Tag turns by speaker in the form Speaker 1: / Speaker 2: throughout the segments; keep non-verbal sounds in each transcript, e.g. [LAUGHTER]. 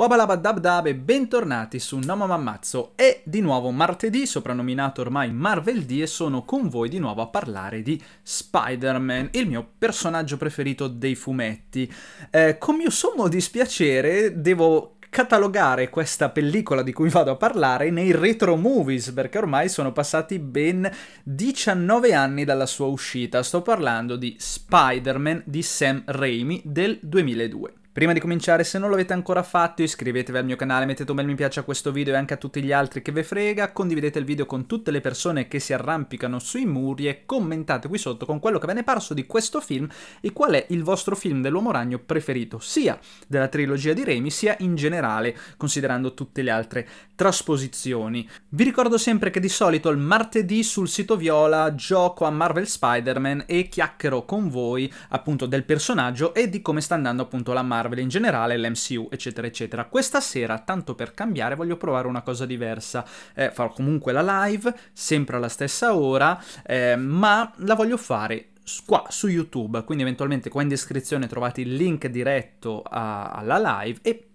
Speaker 1: Wabalabadabdab e bentornati su Nomo Mammazzo. È di nuovo martedì, soprannominato ormai Marvel D, e sono con voi di nuovo a parlare di Spider-Man, il mio personaggio preferito dei fumetti. Eh, con mio sommo dispiacere devo catalogare questa pellicola di cui vado a parlare nei retro movies, perché ormai sono passati ben 19 anni dalla sua uscita. Sto parlando di Spider-Man di Sam Raimi del 2002. Prima di cominciare, se non l'avete ancora fatto, iscrivetevi al mio canale, mettete un bel mi piace a questo video e anche a tutti gli altri che ve frega, condividete il video con tutte le persone che si arrampicano sui muri e commentate qui sotto con quello che ve ne è parso di questo film e qual è il vostro film dell'Uomo Ragno preferito, sia della trilogia di Remi, sia in generale, considerando tutte le altre trasposizioni. Vi ricordo sempre che di solito il martedì sul sito Viola gioco a Marvel Spider-Man e chiacchierò con voi appunto del personaggio e di come sta andando appunto la Marvel Marvel in generale, l'MCU, eccetera, eccetera. Questa sera, tanto per cambiare, voglio provare una cosa diversa. Eh, farò comunque la live, sempre alla stessa ora, eh, ma la voglio fare qua su YouTube, quindi eventualmente qua in descrizione trovate il link diretto a, alla live e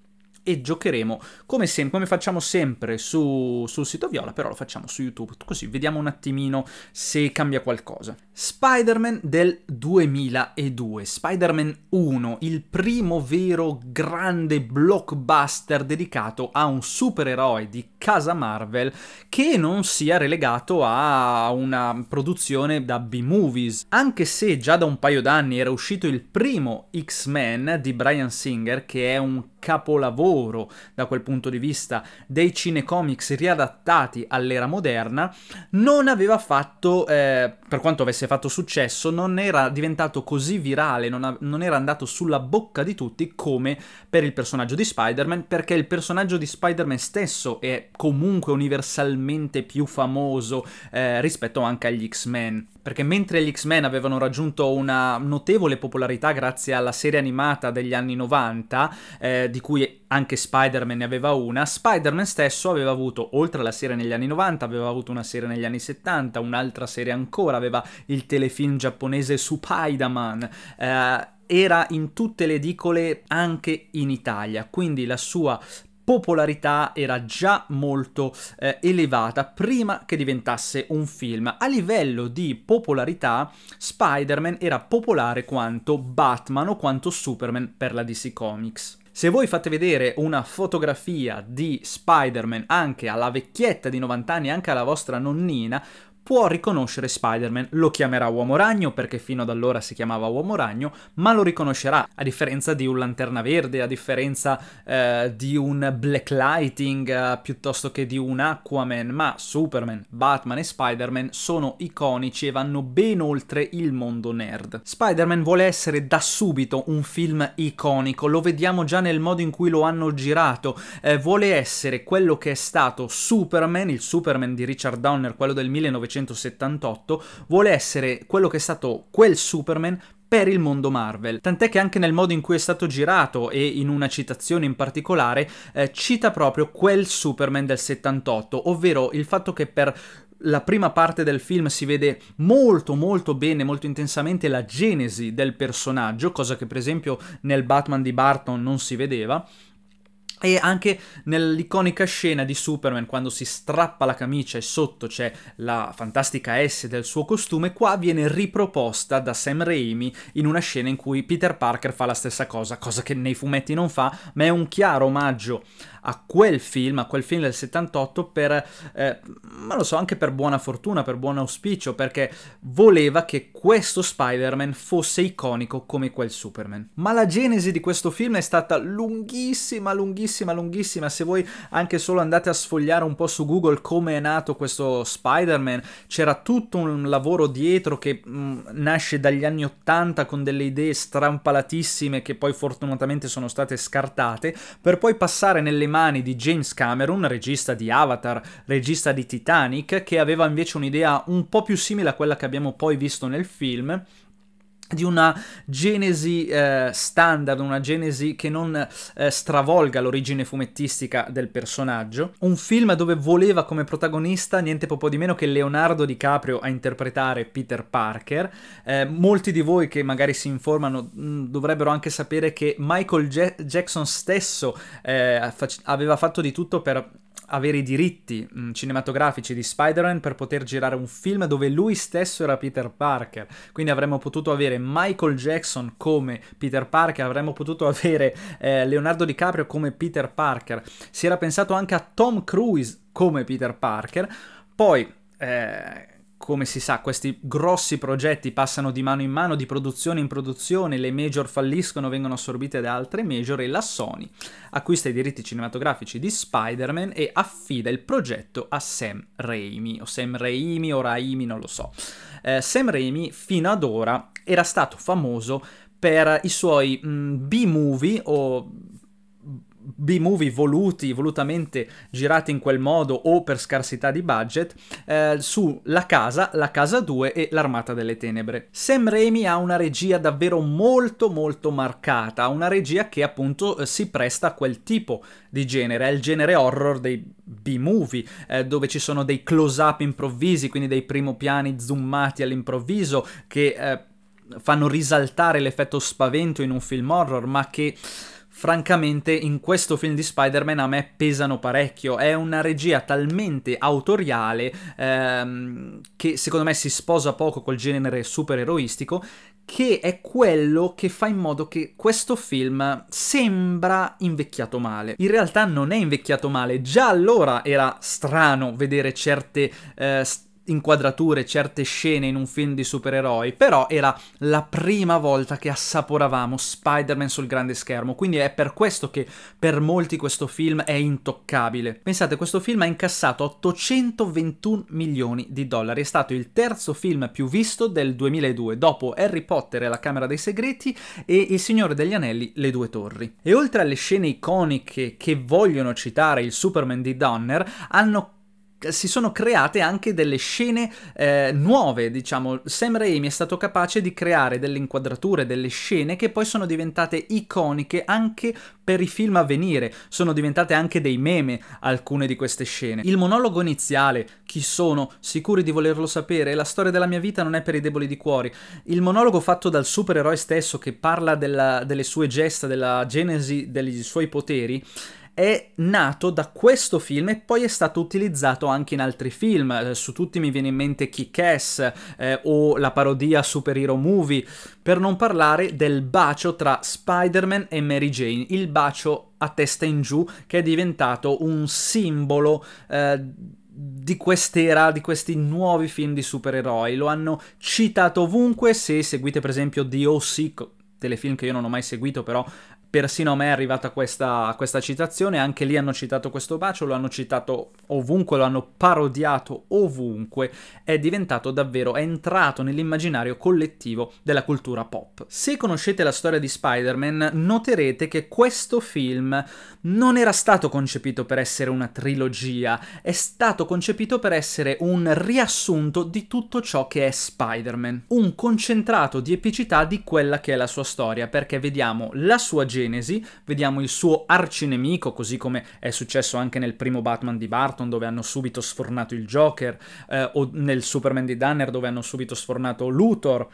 Speaker 1: e giocheremo come, sempre, come facciamo sempre su, sul sito Viola, però lo facciamo su YouTube, così vediamo un attimino se cambia qualcosa. Spider-Man del 2002, Spider-Man 1, il primo vero grande blockbuster dedicato a un supereroe di casa Marvel che non sia relegato a una produzione da B-movies, anche se già da un paio d'anni era uscito il primo X-Men di Brian Singer che è un capolavoro da quel punto di vista dei cinecomics riadattati all'era moderna, non aveva fatto, eh, per quanto avesse fatto successo, non era diventato così virale, non, a- non era andato sulla bocca di tutti come per il personaggio di Spider-Man, perché il personaggio di Spider-Man stesso è comunque universalmente più famoso eh, rispetto anche agli X-Men perché mentre gli X-Men avevano raggiunto una notevole popolarità grazie alla serie animata degli anni 90, eh, di cui anche Spider-Man ne aveva una, Spider-Man stesso aveva avuto, oltre alla serie negli anni 90, aveva avuto una serie negli anni 70, un'altra serie ancora, aveva il telefilm giapponese Supaidaman, eh, era in tutte le edicole anche in Italia, quindi la sua popolarità era già molto eh, elevata prima che diventasse un film. A livello di popolarità, Spider-Man era popolare quanto Batman o quanto Superman per la DC Comics. Se voi fate vedere una fotografia di Spider-Man anche alla vecchietta di 90 anni, anche alla vostra nonnina, può riconoscere Spider-Man. Lo chiamerà Uomo Ragno perché fino ad allora si chiamava Uomo Ragno, ma lo riconoscerà, a differenza di un Lanterna Verde, a differenza eh, di un Black Lighting, eh, piuttosto che di un Aquaman, ma Superman, Batman e Spider-Man sono iconici e vanno ben oltre il mondo nerd. Spider-Man vuole essere da subito un film iconico, lo vediamo già nel modo in cui lo hanno girato, eh, vuole essere quello che è stato Superman, il Superman di Richard Donner, quello del 1900 1978 vuole essere quello che è stato quel Superman per il mondo Marvel. Tant'è che anche nel modo in cui è stato girato e in una citazione in particolare eh, cita proprio quel Superman del 78, ovvero il fatto che per la prima parte del film si vede molto molto bene, molto intensamente la genesi del personaggio, cosa che per esempio nel Batman di Barton non si vedeva, e anche nell'iconica scena di Superman quando si strappa la camicia e sotto c'è la fantastica S del suo costume, qua viene riproposta da Sam Raimi in una scena in cui Peter Parker fa la stessa cosa, cosa che nei fumetti non fa, ma è un chiaro omaggio a quel film, a quel film del 78 per, eh, ma lo so, anche per buona fortuna, per buon auspicio, perché voleva che questo Spider-Man fosse iconico come quel Superman. Ma la genesi di questo film è stata lunghissima, lunghissima, lunghissima. Se voi anche solo andate a sfogliare un po' su Google come è nato questo Spider-Man, c'era tutto un lavoro dietro che mh, mm, nasce dagli anni 80 con delle idee strampalatissime che poi fortunatamente sono state scartate, per poi passare nelle mani mani di James Cameron, regista di Avatar, regista di Titanic, che aveva invece un'idea un po' più simile a quella che abbiamo poi visto nel film, di una genesi eh, standard, una genesi che non eh, stravolga l'origine fumettistica del personaggio. Un film dove voleva come protagonista niente po' di meno che Leonardo DiCaprio a interpretare Peter Parker. Eh, molti di voi che magari si informano mh, mm, dovrebbero anche sapere che Michael J- Jackson stesso eh, aveva fatto di tutto per avere i diritti mh, mm, cinematografici di Spider-Man per poter girare un film dove lui stesso era Peter Parker. Quindi avremmo potuto avere Michael Jackson come Peter Parker, avremmo potuto [LAUGHS] avere eh, Leonardo DiCaprio come Peter Parker. Si era pensato anche a Tom Cruise come Peter Parker. Poi eh, come si sa, questi grossi progetti passano di mano in mano, di produzione in produzione, le major falliscono, vengono assorbite da altre major e la Sony acquista i diritti cinematografici di Spider-Man e affida il progetto a Sam Raimi, o Sam Raimi o Raimi, non lo so. Eh, Sam Raimi fino ad ora era stato famoso per i suoi mm, B-movie o B-movie voluti, volutamente girati in quel modo o per scarsità di budget, eh, su La Casa, La Casa 2 e L'Armata delle Tenebre. Sam Raimi ha una regia davvero molto molto marcata, una regia che appunto eh, si presta a quel tipo di genere, è il genere horror dei B-movie, eh, dove ci sono dei close-up improvvisi, quindi dei primo piani zoomati all'improvviso che... Eh, fanno risaltare l'effetto spavento in un film horror, ma che Francamente in questo film di Spider-Man a me pesano parecchio, è una regia talmente autoriale ehm, che secondo me si sposa poco col genere supereroistico che è quello che fa in modo che questo film sembra invecchiato male. In realtà non è invecchiato male, già allora era strano vedere certe eh, inquadrature, certe scene in un film di supereroi, però era la prima volta che assaporavamo Spider-Man sul grande schermo, quindi è per questo che per molti questo film è intoccabile. Pensate, questo film ha incassato 821 milioni di dollari, è stato il terzo film più visto del 2002, dopo Harry Potter e la Camera dei Segreti e Il Signore degli Anelli, Le Due Torri. E oltre alle scene iconiche che vogliono citare il Superman di Donner, hanno eh, si sono create anche delle scene eh, nuove, diciamo. Sam Raimi è stato capace di creare delle inquadrature, delle scene che poi sono diventate iconiche anche per i film a venire, sono diventate anche dei meme alcune di queste scene. Il monologo iniziale, chi sono, sicuri di volerlo sapere, la storia della mia vita non è per i deboli di cuori. Il monologo fatto dal supereroe stesso che parla della, delle sue gesta, della genesi degli suoi poteri, è nato da questo film e poi è stato utilizzato anche in altri film. Eh, su tutti mi viene in mente Kick-Ass eh, o la parodia Super Hero Movie, per non parlare del bacio tra Spider-Man e Mary Jane, il bacio a testa in giù che è diventato un simbolo eh, di quest'era, di questi nuovi film di supereroi. Lo hanno citato ovunque, se seguite per esempio The O.C., telefilm che io non ho mai seguito, però persino a me è arrivata questa, questa, citazione, anche lì hanno citato questo bacio, lo hanno citato ovunque, lo hanno parodiato ovunque, è diventato davvero, è entrato nell'immaginario collettivo della cultura pop. Se conoscete la storia di Spider-Man noterete che questo film non era stato concepito per essere una trilogia, è stato concepito per essere un riassunto di tutto ciò che è Spider-Man, un concentrato di epicità di quella che è la sua storia, perché vediamo la sua Genesi, vediamo il suo arcinemico, così come è successo anche nel primo Batman di Barton, dove hanno subito sfornato il Joker, eh, o nel Superman di Danner, dove hanno subito sfornato Luthor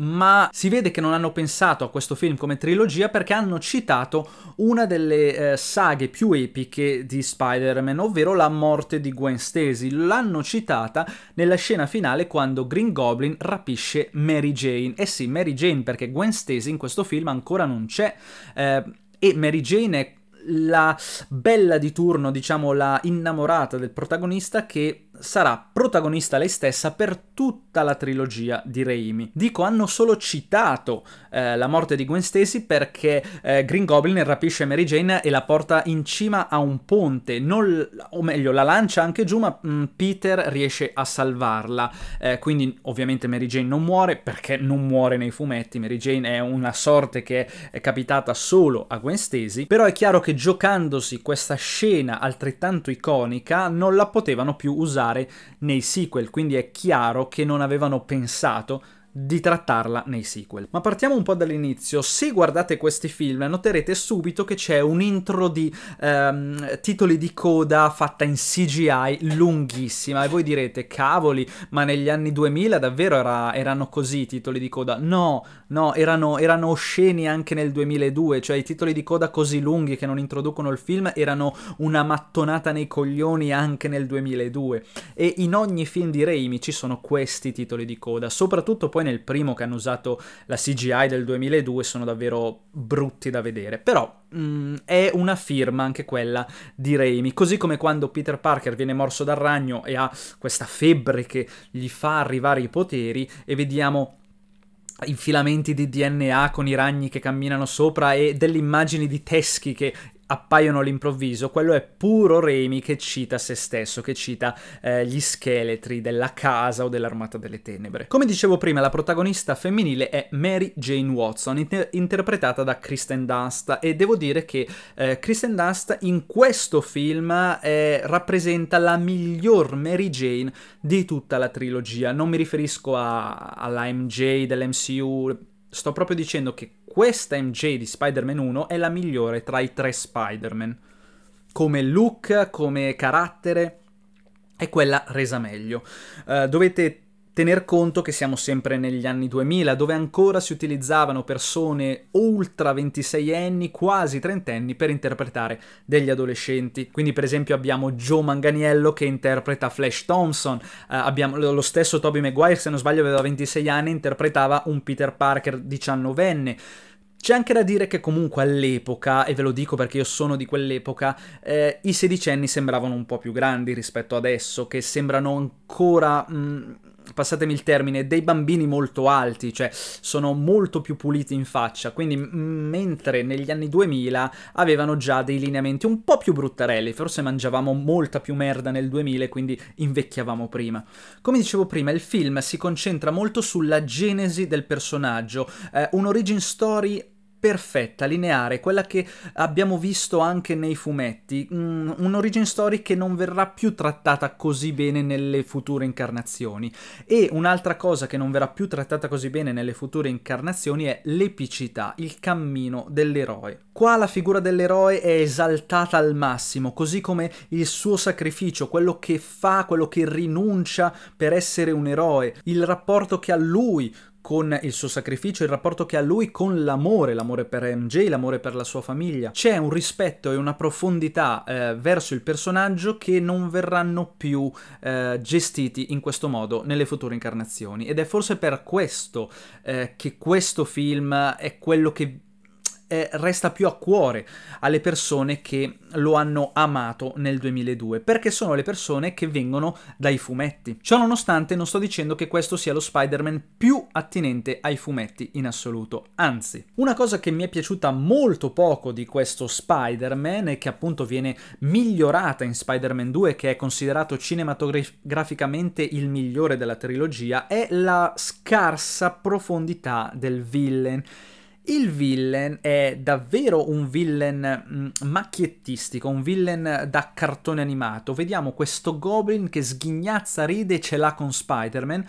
Speaker 1: ma si vede che non hanno pensato a questo film come trilogia perché hanno citato una delle eh, saghe più epiche di Spider-Man, ovvero la morte di Gwen Stacy. L'hanno citata nella scena finale quando Green Goblin rapisce Mary Jane. Eh sì, Mary Jane perché Gwen Stacy in questo film ancora non c'è eh, e Mary Jane è la bella di turno, diciamo la innamorata del protagonista che sarà protagonista lei stessa per tutta la trilogia di Raimi. Dico, hanno solo citato eh, la morte di Gwen Stacy perché eh, Green Goblin rapisce Mary Jane e la porta in cima a un ponte, non, o meglio, la lancia anche giù, ma mh, mm, Peter riesce a salvarla. Eh, quindi ovviamente Mary Jane non muore perché non muore nei fumetti, Mary Jane è una sorte che è capitata solo a Gwen Stacy, però è chiaro che giocandosi questa scena altrettanto iconica non la potevano più usare fare nei sequel, quindi è chiaro che non avevano pensato di trattarla nei sequel. Ma partiamo un po' dall'inizio. Se guardate questi film noterete subito che c'è un intro di ehm, titoli di coda fatta in CGI lunghissima e voi direte cavoli, ma negli anni 2000 davvero era, erano così i titoli di coda? No, no, erano, erano osceni anche nel 2002, cioè i titoli di coda così lunghi che non introducono il film erano una mattonata nei coglioni anche nel 2002 e in ogni film di Raimi ci sono questi titoli di coda, soprattutto poi comunque nel primo che hanno usato la CGI del 2002 sono davvero brutti da vedere, però mh, mm, è una firma anche quella di Raimi, così come quando Peter Parker viene morso dal ragno e ha questa febbre che gli fa arrivare i poteri e vediamo i filamenti di DNA con i ragni che camminano sopra e delle immagini di teschi che appaiono all'improvviso, quello è puro Remy che cita se stesso, che cita eh, gli scheletri della casa o dell'armata delle tenebre. Come dicevo prima, la protagonista femminile è Mary Jane Watson, inter interpretata da Kristen Dunst e devo dire che eh, Kristen Dunst in questo film eh, rappresenta la miglior Mary Jane di tutta la trilogia. Non mi riferisco a, alla MJ dell'MCU, sto proprio dicendo che questa MJ di Spider-Man 1 è la migliore tra i tre Spider-Man. Come look, come carattere, è quella resa meglio. Uh, dovete tener conto che siamo sempre negli anni 2000, dove ancora si utilizzavano persone ultra 26 anni, quasi trentenni, per interpretare degli adolescenti. Quindi per esempio abbiamo Joe Manganiello che interpreta Flash Thompson, eh, abbiamo lo stesso Toby Maguire, se non sbaglio aveva 26 anni, interpretava un Peter Parker 19enne. C'è anche da dire che comunque all'epoca, e ve lo dico perché io sono di quell'epoca, eh, i sedicenni sembravano un po' più grandi rispetto adesso, che sembrano ancora... Mh, mm, passatemi il termine, dei bambini molto alti, cioè sono molto più puliti in faccia, quindi mentre negli anni 2000 avevano già dei lineamenti un po' più bruttarelli, forse mangiavamo molta più merda nel 2000 quindi invecchiavamo prima. Come dicevo prima, il film si concentra molto sulla genesi del personaggio, eh, origin story perfetta, lineare, quella che abbiamo visto anche nei fumetti, mm, un'origin story che non verrà più trattata così bene nelle future incarnazioni. E un'altra cosa che non verrà più trattata così bene nelle future incarnazioni è l'epicità, il cammino dell'eroe. Qua la figura dell'eroe è esaltata al massimo, così come il suo sacrificio, quello che fa, quello che rinuncia per essere un eroe, il rapporto che ha lui con il suo sacrificio, il rapporto che ha lui con l'amore, l'amore per MJ, l'amore per la sua famiglia. C'è un rispetto e una profondità eh, verso il personaggio che non verranno più eh, gestiti in questo modo nelle future incarnazioni ed è forse per questo eh, che questo film è quello che eh, resta più a cuore alle persone che lo hanno amato nel 2002, perché sono le persone che vengono dai fumetti. Ciò nonostante non sto dicendo che questo sia lo Spider-Man più attinente ai fumetti in assoluto, anzi. Una cosa che mi è piaciuta molto poco di questo Spider-Man e che appunto viene migliorata in Spider-Man 2, che è considerato cinematograficamente il migliore della trilogia, è la scarsa profondità del villain il villain è davvero un villain mm, macchiettistico, un villain da cartone animato. Vediamo questo goblin che sghignazza, ride e ce l'ha con Spider-Man,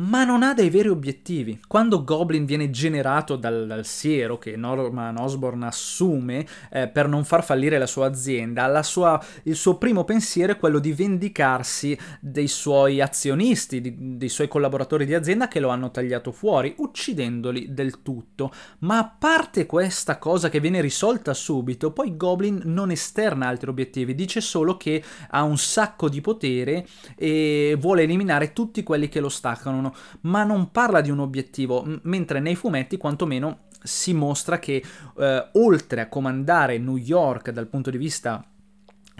Speaker 1: ma non ha dei veri obiettivi. Quando Goblin viene generato dal, dal siero che Norman Osborn assume eh, per non far fallire la sua azienda, sua, il suo primo pensiero è quello di vendicarsi dei suoi azionisti, di, dei suoi collaboratori di azienda che lo hanno tagliato fuori, uccidendoli del tutto. Ma a parte questa cosa che viene risolta subito, poi Goblin non esterna altri obiettivi, dice solo che ha un sacco di potere e vuole eliminare tutti quelli che lo staccano lontano, ma non parla di un obiettivo, mentre nei fumetti quantomeno si mostra che eh, oltre a comandare New York dal punto di vista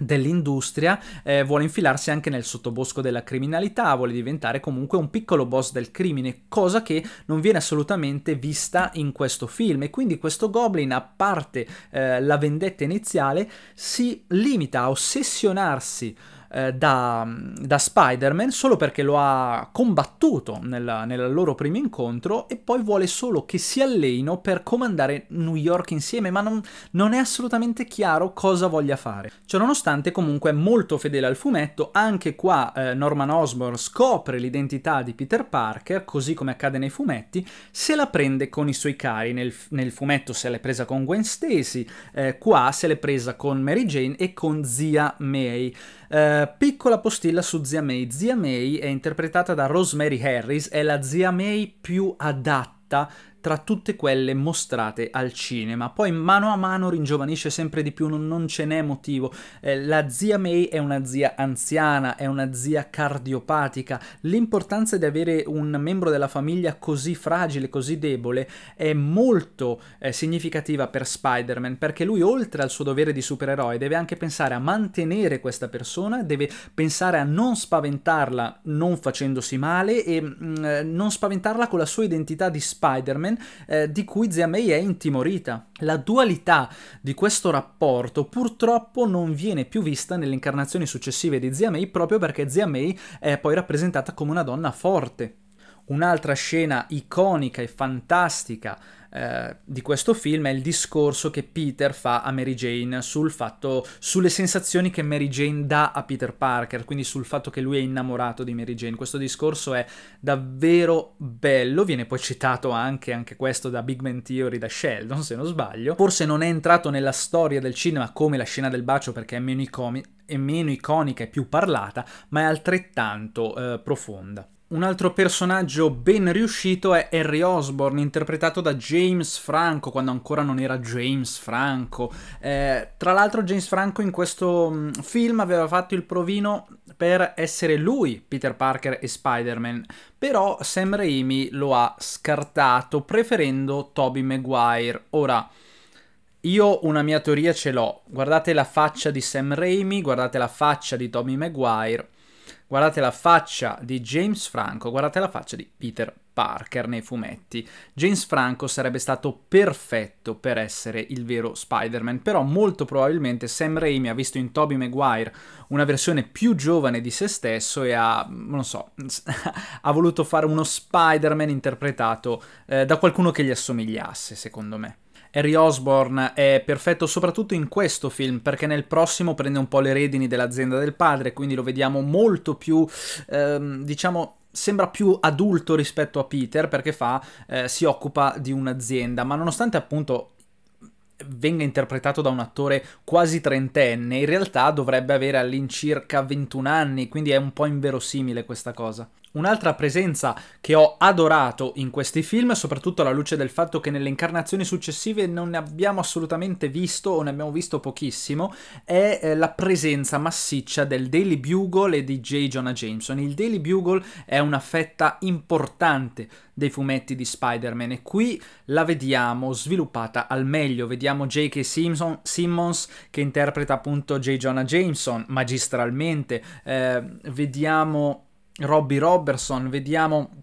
Speaker 1: dell'industria, eh, vuole infilarsi anche nel sottobosco della criminalità, vuole diventare comunque un piccolo boss del crimine, cosa che non viene assolutamente vista in questo film e quindi questo Goblin, a parte eh, la vendetta iniziale, si limita a ossessionarsi eh, da, da Spider-Man solo perché lo ha combattuto nel, nel loro primo incontro e poi vuole solo che si alleno per comandare New York insieme, ma non, non è assolutamente chiaro cosa voglia fare. Ciononostante comunque è molto fedele al fumetto, anche qua eh, Norman Osborn scopre l'identità di Peter Parker, così come accade nei fumetti, se la prende con i suoi cari, nel, nel fumetto se l'è presa con Gwen Stacy, eh, qua se l'è presa con Mary Jane e con zia May. Eh, piccola postilla su Zia May. Zia May è interpretata da Rosemary Harris, è la Zia May più adatta tra tutte quelle mostrate al cinema. Poi mano a mano ringiovanisce sempre di più, non, non ce n'è motivo. Eh, la zia May è una zia anziana, è una zia cardiopatica. L'importanza di avere un membro della famiglia così fragile, così debole, è molto eh, significativa per Spider-Man, perché lui oltre al suo dovere di supereroe deve anche pensare a mantenere questa persona, deve pensare a non spaventarla non facendosi male e mh, mm, eh, non spaventarla con la sua identità di Spider-Man Carmen, eh, di cui zia May è intimorita. La dualità di questo rapporto purtroppo non viene più vista nelle incarnazioni successive di zia May proprio perché zia May è poi rappresentata come una donna forte. Un'altra scena iconica e fantastica eh, di questo film è il discorso che Peter fa a Mary Jane sul fatto, sulle sensazioni che Mary Jane dà a Peter Parker, quindi sul fatto che lui è innamorato di Mary Jane. Questo discorso è davvero bello, viene poi citato anche, anche questo da Big Man Theory, da Sheldon se non sbaglio. Forse non è entrato nella storia del cinema come la scena del bacio perché è meno, icomi- è meno iconica e più parlata, ma è altrettanto eh, profonda. Un altro personaggio ben riuscito è Harry Osborne, interpretato da James Franco, quando ancora non era James Franco. Eh, tra l'altro James Franco in questo mm, film aveva fatto il provino per essere lui Peter Parker e Spider-Man, però Sam Raimi lo ha scartato preferendo Toby Maguire. Ora, io una mia teoria ce l'ho. Guardate la faccia di Sam Raimi, guardate la faccia di Toby Maguire Guardate la faccia di James Franco, guardate la faccia di Peter Parker nei fumetti. James Franco sarebbe stato perfetto per essere il vero Spider-Man, però molto probabilmente Sam Raimi ha visto in Tobey Maguire una versione più giovane di se stesso e ha, non so, [LAUGHS] ha voluto fare uno Spider-Man interpretato eh, da qualcuno che gli assomigliasse, secondo me. Harry Osborne è perfetto soprattutto in questo film perché nel prossimo prende un po' le redini dell'azienda del padre, quindi lo vediamo molto più, ehm, diciamo, sembra più adulto rispetto a Peter perché fa, eh, si occupa di un'azienda, ma nonostante appunto venga interpretato da un attore quasi trentenne, in realtà dovrebbe avere all'incirca 21 anni, quindi è un po' inverosimile questa cosa. Un'altra presenza che ho adorato in questi film, soprattutto alla luce del fatto che nelle incarnazioni successive non ne abbiamo assolutamente visto o ne abbiamo visto pochissimo, è eh, la presenza massiccia del Daily Bugle e di J. Jonah Jameson. Il Daily Bugle è una fetta importante dei fumetti di Spider-Man e qui la vediamo sviluppata al meglio. Vediamo J.K. Simpson, Simmons che interpreta appunto J. Jonah Jameson magistralmente, eh, vediamo Robbie Robertson, vediamo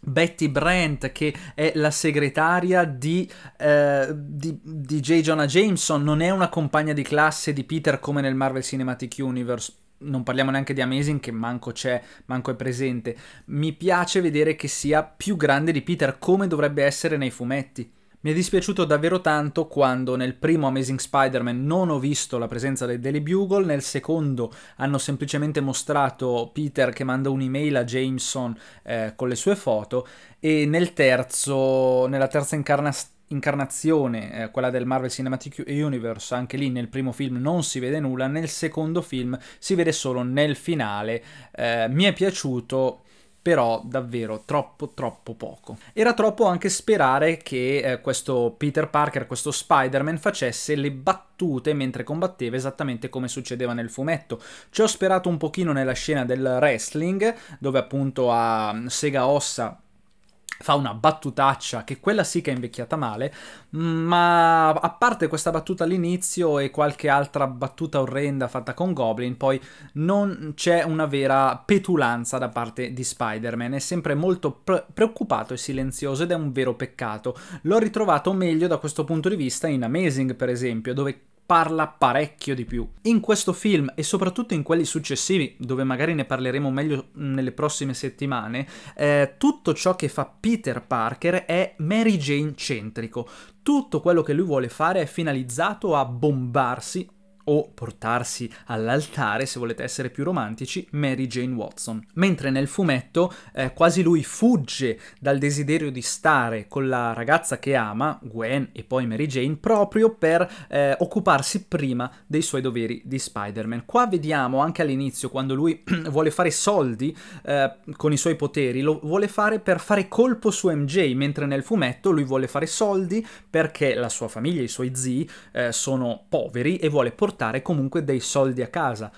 Speaker 1: Betty Brent, che è la segretaria di, eh, di, di J. Jonah Jameson, non è una compagna di classe di Peter come nel Marvel Cinematic Universe. Non parliamo neanche di Amazing, che manco c'è, manco è presente. Mi piace vedere che sia più grande di Peter, come dovrebbe essere nei fumetti. Mi è dispiaciuto davvero tanto quando nel primo Amazing Spider-Man non ho visto la presenza del Daily Bugle, nel secondo hanno semplicemente mostrato Peter che manda un'email a Jameson eh, con le sue foto e nel terzo, nella terza incarnazione incarnazione, eh, quella del Marvel Cinematic Universe, anche lì nel primo film non si vede nulla, nel secondo film si vede solo nel finale. Eh, mi è piaciuto però davvero troppo troppo poco. Era troppo anche sperare che eh, questo Peter Parker, questo Spider-Man facesse le battute mentre combatteva esattamente come succedeva nel fumetto. Ci ho sperato un pochino nella scena del wrestling, dove appunto a mm, sega ossa fa una battutaccia che quella sì che è invecchiata male, mm, ma a parte questa battuta all'inizio e qualche altra battuta orrenda fatta con Goblin, poi non c'è una vera petulanza da parte di Spider-Man, è sempre molto pre- preoccupato e silenzioso ed è un vero peccato. L'ho ritrovato meglio da questo punto di vista in Amazing, per esempio, dove parla parecchio di più. In questo film e soprattutto in quelli successivi, dove magari ne parleremo meglio nelle prossime settimane, eh, tutto ciò che fa Peter Parker è Mary Jane centrico. Tutto quello che lui vuole fare è finalizzato a bombarsi o portarsi all'altare, se volete essere più romantici, Mary Jane Watson. Mentre nel fumetto eh, quasi lui fugge dal desiderio di stare con la ragazza che ama, Gwen e poi Mary Jane, proprio per eh, occuparsi prima dei suoi doveri di Spider-Man. Qua vediamo anche all'inizio quando lui [CLEARS THROAT] vuole fare soldi eh, con i suoi poteri, lo vuole fare per fare colpo su MJ, mentre nel fumetto lui vuole fare soldi perché la sua famiglia, i suoi zii eh, sono poveri e vuole portare portare comunque dei soldi a casa.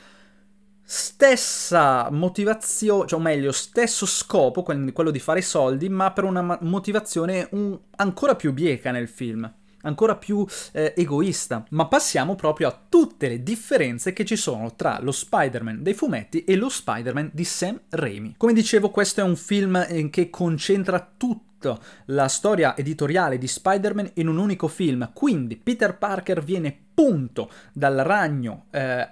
Speaker 1: Stessa motivazione, cioè, o meglio, stesso scopo, quello di fare soldi, ma per una motivazione un ancora più bieca nel film ancora più eh, egoista. Ma passiamo proprio a tutte le differenze che ci sono tra lo Spider-Man dei fumetti e lo Spider-Man di Sam Raimi. Come dicevo, questo è un film eh, che concentra tutto la storia editoriale di Spider-Man in un unico film, quindi Peter Parker viene punto dal ragno eh,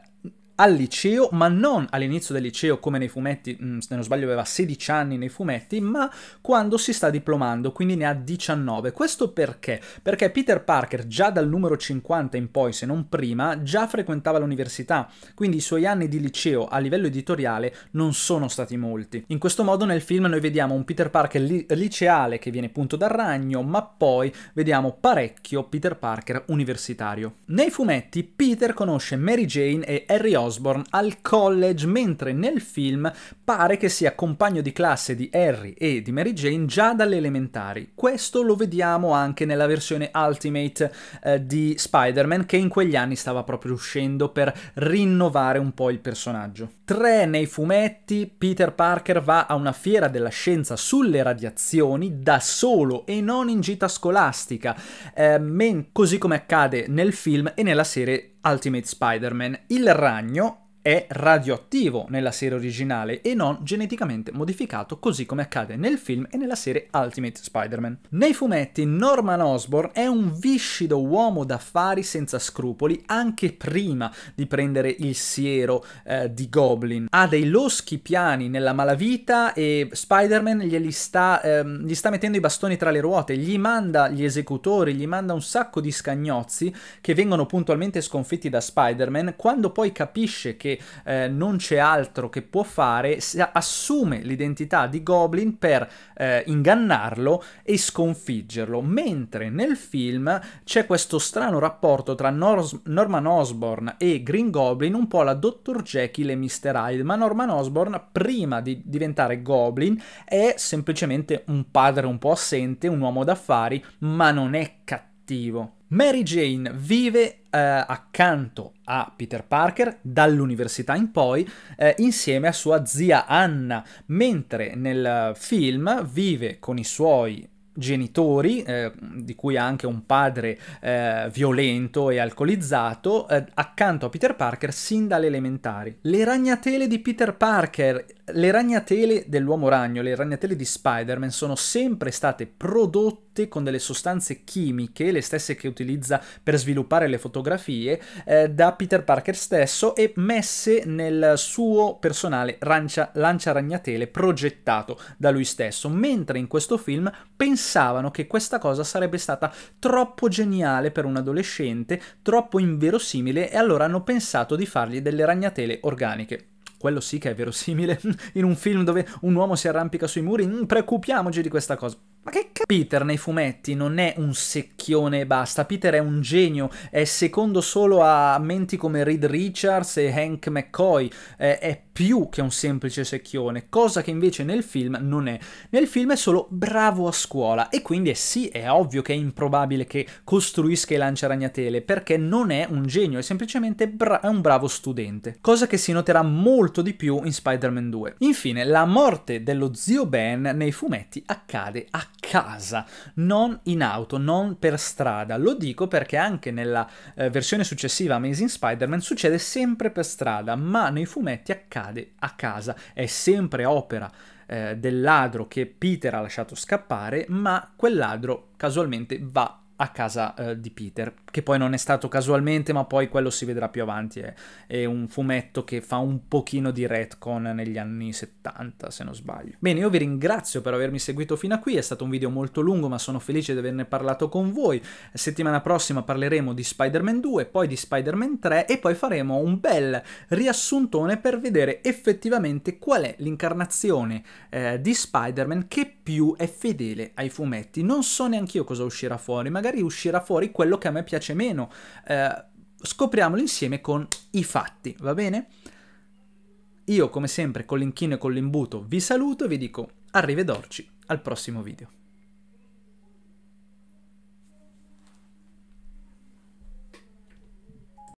Speaker 1: al liceo, ma non all'inizio del liceo come nei fumetti, mm, se non sbaglio aveva 16 anni nei fumetti, ma quando si sta diplomando, quindi ne ha 19. Questo perché? Perché Peter Parker già dal numero 50 in poi, se non prima, già frequentava l'università, quindi i suoi anni di liceo a livello editoriale non sono stati molti. In questo modo nel film noi vediamo un Peter Parker li liceale che viene punto dal ragno, ma poi vediamo parecchio Peter Parker universitario. Nei fumetti Peter conosce Mary Jane e Harry Osborn Osborn al college, mentre nel film pare che sia compagno di classe di Harry e di Mary Jane già dalle elementari. Questo lo vediamo anche nella versione Ultimate eh, di Spider-Man che in quegli anni stava proprio uscendo per rinnovare un po' il personaggio. 3 nei fumetti, Peter Parker va a una fiera della scienza sulle radiazioni da solo e non in gita scolastica, eh, così come accade nel film e nella serie Ultimate Spider-Man, il ragno è radioattivo nella serie originale e non geneticamente modificato così come accade nel film e nella serie Ultimate Spider-Man. Nei fumetti Norman Osborn è un viscido uomo d'affari senza scrupoli anche prima di prendere il siero eh, di Goblin. Ha dei loschi piani nella malavita e Spider-Man glieli sta, ehm, gli sta mettendo i bastoni tra le ruote, gli manda gli esecutori, gli manda un sacco di scagnozzi che vengono puntualmente sconfitti da Spider-Man quando poi capisce che che eh, non c'è altro che può fare, assume l'identità di Goblin per eh, ingannarlo e sconfiggerlo, mentre nel film c'è questo strano rapporto tra Nor Norman Osborn e Green Goblin, un po' la Dr. Jekyll e Mr. Hyde, ma Norman Osborn prima di diventare Goblin è semplicemente un padre un po' assente, un uomo d'affari, ma non è cattivo. Mary Jane vive eh, accanto a Peter Parker dall'università in poi eh, insieme a sua zia Anna, mentre nel film vive con i suoi genitori, eh, di cui ha anche un padre eh, violento e alcolizzato, eh, accanto a Peter Parker sin dalle elementari. Le ragnatele di Peter Parker le ragnatele dell'uomo ragno, le ragnatele di Spider-Man sono sempre state prodotte con delle sostanze chimiche, le stesse che utilizza per sviluppare le fotografie, eh, da Peter Parker stesso e messe nel suo personale rancia, lancia ragnatele progettato da lui stesso, mentre in questo film pensavano che questa cosa sarebbe stata troppo geniale per un adolescente, troppo inverosimile e allora hanno pensato di fargli delle ragnatele organiche. Quello sì che è verosimile. [LAUGHS] In un film dove un uomo si arrampica sui muri, mm, preoccupiamoci di questa cosa. Ma che c***o? Peter nei fumetti non è un secchione e basta, Peter è un genio, è secondo solo a menti come Reed Richards e Hank McCoy, è, è più che un semplice secchione, cosa che invece nel film non è. Nel film è solo bravo a scuola e quindi è sì, è ovvio che è improbabile che costruisca i lancia ragnatele perché non è un genio, è semplicemente bra- è un bravo studente, cosa che si noterà molto di più in Spider-Man 2. Infine, la morte dello zio Ben nei fumetti accade a casa, non in auto, non per strada. Lo dico perché anche nella eh, versione successiva Amazing Spider-Man succede sempre per strada, ma nei fumetti accade accade a casa. È sempre opera eh, del ladro che Peter ha lasciato scappare, ma quel ladro casualmente va a casa eh, di Peter, che poi non è stato casualmente, ma poi quello si vedrà più avanti. È, è un fumetto che fa un pochino di retcon negli anni 70, se non sbaglio. Bene, io vi ringrazio per avermi seguito fino a qui, è stato un video molto lungo, ma sono felice di averne parlato con voi. Settimana prossima parleremo di Spider-Man 2, poi di Spider-Man 3 e poi faremo un bel riassuntone per vedere effettivamente qual è l'incarnazione eh, di Spider-Man che più è fedele ai fumetti. Non so neanche io cosa uscirà fuori, magari magari uscirà fuori quello che a me piace meno. Eh, scopriamolo insieme con i fatti, va bene? Io come sempre con l'inchino e con l'imbuto vi saluto e vi dico arrivederci al prossimo video.